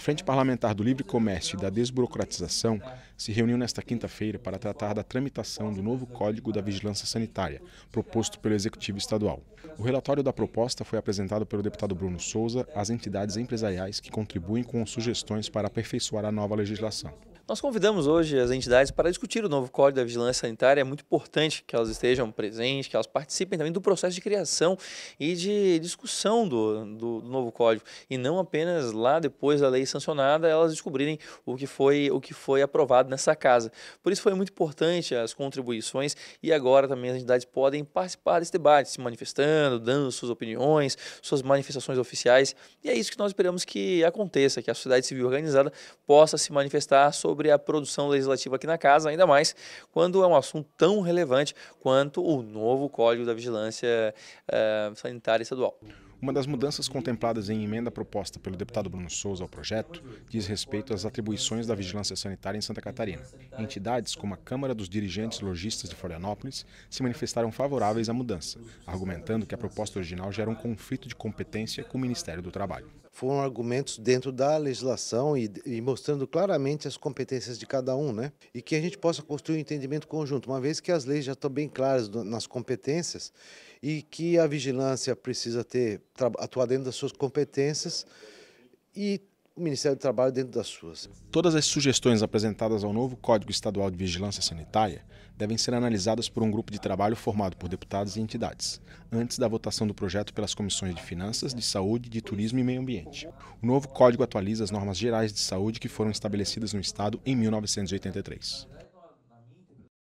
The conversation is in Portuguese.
Frente Parlamentar do Livre Comércio e da Desburocratização se reuniu nesta quinta-feira para tratar da tramitação do novo Código da Vigilância Sanitária, proposto pelo Executivo Estadual. O relatório da proposta foi apresentado pelo deputado Bruno Souza às entidades empresariais que contribuem com sugestões para aperfeiçoar a nova legislação. Nós convidamos hoje as entidades para discutir o novo Código da Vigilância Sanitária. É muito importante que elas estejam presentes, que elas participem também do processo de criação e de discussão do, do, do novo Código. E não apenas lá depois da lei sancionada elas descobrirem o que foi, o que foi aprovado nessa casa. Por isso foi muito importante as contribuições e agora também as entidades podem participar desse debate, se manifestando, dando suas opiniões, suas manifestações oficiais. E é isso que nós esperamos que aconteça, que a sociedade civil organizada possa se manifestar sobre sobre a produção legislativa aqui na casa, ainda mais quando é um assunto tão relevante quanto o novo Código da Vigilância uh, Sanitária Estadual. Uma das mudanças contempladas em emenda proposta pelo deputado Bruno Souza ao projeto diz respeito às atribuições da vigilância sanitária em Santa Catarina. Entidades como a Câmara dos Dirigentes Logistas de Florianópolis se manifestaram favoráveis à mudança, argumentando que a proposta original gera um conflito de competência com o Ministério do Trabalho. Foram argumentos dentro da legislação e, e mostrando claramente as competências de cada um, né? E que a gente possa construir um entendimento conjunto, uma vez que as leis já estão bem claras nas competências e que a vigilância precisa ter atuar dentro das suas competências e o Ministério do Trabalho dentro das suas. Todas as sugestões apresentadas ao novo Código Estadual de Vigilância Sanitária devem ser analisadas por um grupo de trabalho formado por deputados e entidades, antes da votação do projeto pelas comissões de Finanças, de Saúde, de Turismo e Meio Ambiente. O novo código atualiza as normas gerais de saúde que foram estabelecidas no Estado em 1983.